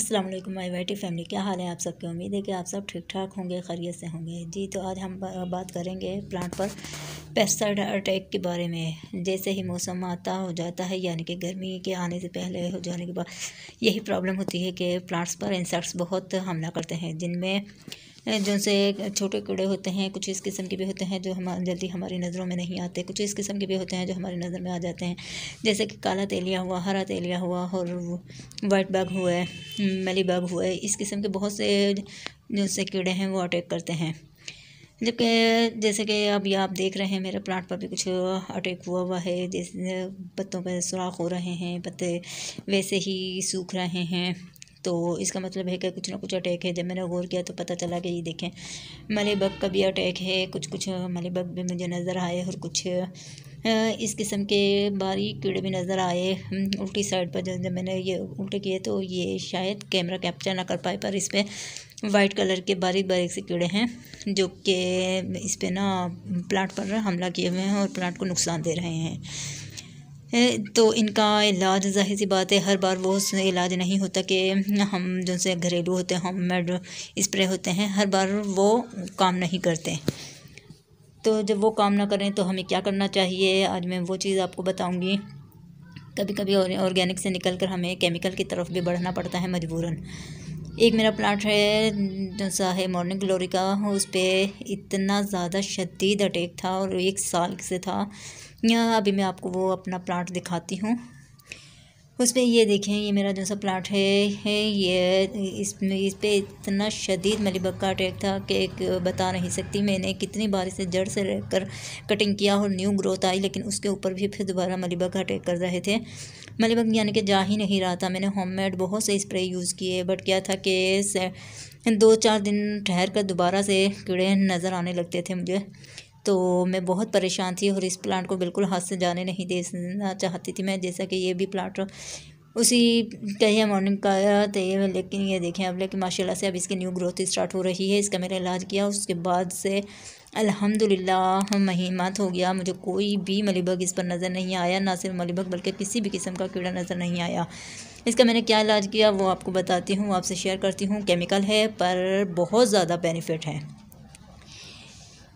अस्सलाम वालेकुम my whitey family क्या हाल है आप सबके उम्मीद है कि आप सब ठीक ठाक होंगे खैरियत से होंगे जी तो आज हम बात करेंगे प्लांट पर पेस्टाइड अटैक के बारे में जैसे ही मौसम आता हो जाता है यानी कि गर्मी के आने से पहले हो जाने के बाद यही प्रॉब्लम होती है कि प्लांट्स पर इंसेक्ट्स बहुत हमला करते हैं जिनमें जो से छोटे कीड़े होते हैं कुछ इस किस्म के भी होते हैं जो हम जल्दी हमारी नज़रों में नहीं आते कुछ इस किस्म के भी होते हैं जो हमारी नज़र में आ जाते हैं जैसे कि काला तेलिया हुआ हरा तेलिया हुआ और वाइट बग हुए मेली बग हुए इस किस्म के बहुत से जो से कीड़े हैं वो अटैक करते हैं जबकि जैसे कि अभी आप देख रहे हैं मेरे प्लांट पर भी कुछ अटैक हुआ हुआ है जैसे पत्तों पर सुराख हो रहे हैं पत्ते वैसे ही सूख रहे हैं तो इसका मतलब है कि कुछ ना कुछ अटैक है जब मैंने गौर किया तो पता चला कि ये देखें मलेबग का भी अटैक है कुछ कुछ मलेबग भी मुझे नज़र आए और कुछ इस किस्म के बारीक कीड़े भी नज़र आए हम्म, उल्टी साइड पर जब मैंने ये उल्टे किए तो ये शायद कैमरा कैप्चर ना कर पाए पर इस पर वाइट कलर के बारीक बारीक से कीड़े हैं जो कि इस पर ना प्लांट पर हमला किए हुए हैं और प्लांट को नुकसान दे रहे हैं तो इनका इलाज जाहिर सी बात है हर बार वो इलाज नहीं होता कि हम जो से घरेलू होते हैं होम मेड स्प्रे होते हैं हर बार वो काम नहीं करते तो जब वो काम ना करें तो हमें क्या करना चाहिए आज मैं वो चीज़ आपको बताऊंगी कभी कभी ऑर्गेनिक से निकल कर हमें केमिकल की तरफ भी बढ़ना पड़ता है मजबूरन एक मेरा प्लांट है जो सा है मॉर्निंग ग्लोरी का उस पर इतना ज़्यादा शदीद अटैक था और एक साल से था यहाँ अभी मैं आपको वो अपना प्लांट दिखाती हूँ उसमें ये देखें ये मेरा जो सा प्लांट है है ये इसमें इस पर इतना शदीद मलिबग का अटैक था कि एक बता नहीं सकती मैंने कितनी बार इसे जड़ से रहकर कर कटिंग किया और न्यू ग्रोथ आई लेकिन उसके ऊपर भी फिर दोबारा मलिबग अटैक कर रहे थे मलिबग यानी कि जा ही नहीं रहा था मैंने होममेड बहुत से स्प्रे यूज़ किए बट क्या था कि दो चार दिन ठहर कर दोबारा से कीड़े नज़र आने लगते थे मुझे तो मैं बहुत परेशान थी और इस प्लांट को बिल्कुल हाथ से जाने नहीं देना चाहती थी मैं जैसा कि ये भी प्लांट उसी कहीं अमाउंट में आया तो ये लेकिन ये देखें अब लेकिन माशाल्लाह से अब इसकी न्यू ग्रोथ स्टार्ट हो रही है इसका मैंने इलाज किया उसके बाद से अल्हम्दुलिल्लाह महीमात हो गया मुझे कोई भी मलिबग इस पर नज़र नहीं आया ना सिर्फ मलिबग बल्कि किसी भी किस्म का कीड़ा नज़र नहीं आया इसका मैंने क्या इलाज किया वो आपको बताती हूँ आपसे शेयर करती हूँ केमिकल है पर बहुत ज़्यादा बेनिफिट है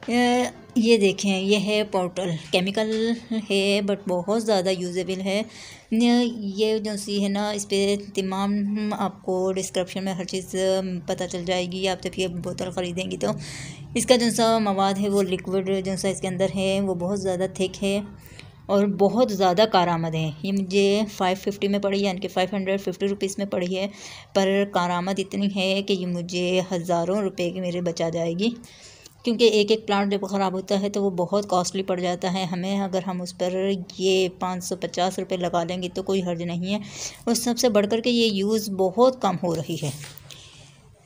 ये देखें ये है पोर्टल केमिकल है बट बहुत ज़्यादा यूजेबल है ये जो सी है ना इस पर तमाम आपको डिस्क्रिप्शन में हर चीज़ पता चल जाएगी आप जब ये बोतल ख़रीदेंगी तो इसका जो सा मवाद है वो लिक्विड जो सा इसके अंदर है वो बहुत ज़्यादा थिक है और बहुत ज़्यादा कारामद है ये मुझे फ़ाइव फिफ्टी में पड़ी यानी कि फ़ाइव हंड्रेड फिफ्टी रुपीज़ में पड़ी है पर कारामद इतनी है कि ये मुझे हज़ारों रुपए की मेरे बचा जाएगी क्योंकि एक एक प्लांट जब ख़राब होता है तो वो बहुत कॉस्टली पड़ जाता है हमें अगर हम उस पर ये पाँच सौ पचास रुपये लगा लेंगे तो कोई हर्ज नहीं है और सबसे बढ़ कर के ये यूज़ बहुत कम हो रही है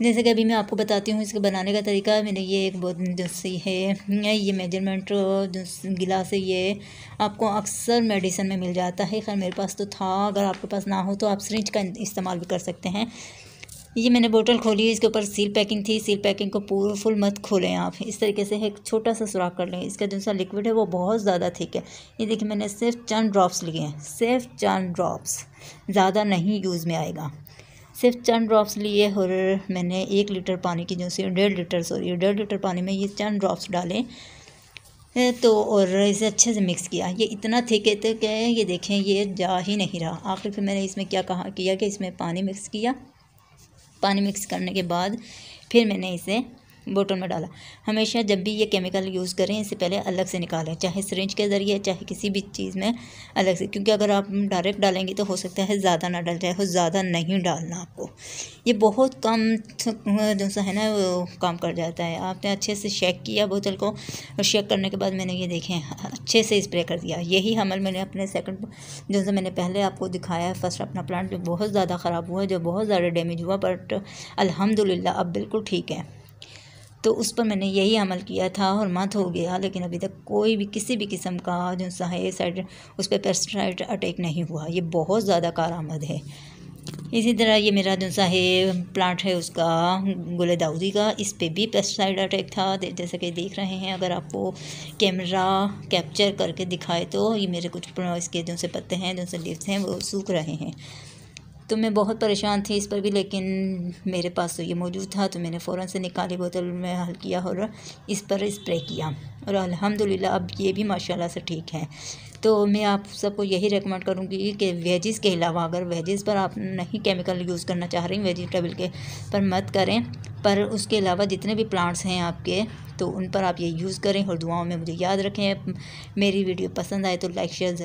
जैसे कि अभी मैं आपको बताती हूँ इसके बनाने का तरीका मैंने ये एक बहुत जैसी है ये मेजरमेंट गिलास है ये आपको अक्सर मेडिसिन में मिल जाता है खैर मेरे पास तो था अगर आपके पास ना हो तो आप सरिंज का इस्तेमाल भी कर सकते हैं ये मैंने बोतल खोली है इसके ऊपर सील पैकिंग थी सील पैकिंग को पूरा फुल मत खोलें आप इस तरीके से एक छोटा सा सुराख कर लें इसका जो सा लिक्विड है वो बहुत ज़्यादा थिक है ये देखिए मैंने सिर्फ चंद ड्रॉप्स लिए हैं सिर्फ चंद ड्रॉप्स ज़्यादा नहीं यूज़ में आएगा सिर्फ चंद ड्रॉप्स लिए और मैंने एक लीटर पानी की जो सी डेढ़ लीटर सॉरी डेढ़ लीटर पानी में ये चंद ड्रॉप्स डालें तो और इसे अच्छे से मिक्स किया ये इतना थिक है तो कि ये देखें ये जा ही नहीं रहा आखिर फिर मैंने इसमें क्या कहा किया कि इसमें पानी मिक्स किया पानी मिक्स करने के बाद फिर मैंने इसे बोतल में डाला हमेशा जब भी ये केमिकल यूज़ करें इससे पहले अलग से निकालें चाहे सरेंज के ज़रिए चाहे किसी भी चीज़ में अलग से क्योंकि अगर आप डायरेक्ट डालेंगे तो हो सकता है ज़्यादा ना डाल जाए और ज़्यादा नहीं डालना आपको ये बहुत कम जो सा है ना काम कर जाता है आपने अच्छे से शेक किया बोतल को और शेक करने के बाद मैंने ये देखें अच्छे से इस्प्रे कर दिया यही हमल मैंने अपने सेकेंड जो सा मैंने पहले आपको दिखाया है फर्स्ट अपना प्लांट जो बहुत ज़्यादा ख़राब हुआ जो बहुत ज़्यादा डैमेज हुआ बट अलहमदिल्ला अब बिल्कुल ठीक है तो उस पर मैंने यही अमल किया था और मत हो गया लेकिन अभी तक कोई भी किसी भी किस्म का जो सा है साइड उस पर पेस्टिसाइड अटैक नहीं हुआ ये बहुत ज़्यादा आमद है इसी तरह ये मेरा जो सा है प्लांट है उसका गुल दाऊदी का इस पर भी पेस्टिसाइड अटैक था जैसे कि देख रहे हैं अगर आपको कैमरा कैप्चर करके दिखाए तो ये मेरे कुछ इसके जो से पत्ते हैं जो से लिप्स हैं वो सूख रहे हैं तो मैं बहुत परेशान थी इस पर भी लेकिन मेरे पास तो ये मौजूद था तो मैंने फ़ौर से निकाली बोतल में हल किया और इस पर स्प्रे किया और अल्हम्दुलिल्लाह अब ये भी माशाल्लाह से ठीक है तो मैं आप सबको यही रिकमेंड करूँगी कि वेजिस के अलावा अगर वेजिस पर आप नहीं केमिकल यूज़ करना चाह रही वेजिटेबल के पर मत करें पर उसके अलावा जितने भी प्लांट्स हैं आपके तो उन पर आप ये यूज़ करें और दुआओं में मुझे याद रखें मेरी वीडियो पसंद आए तो लाइक शेयर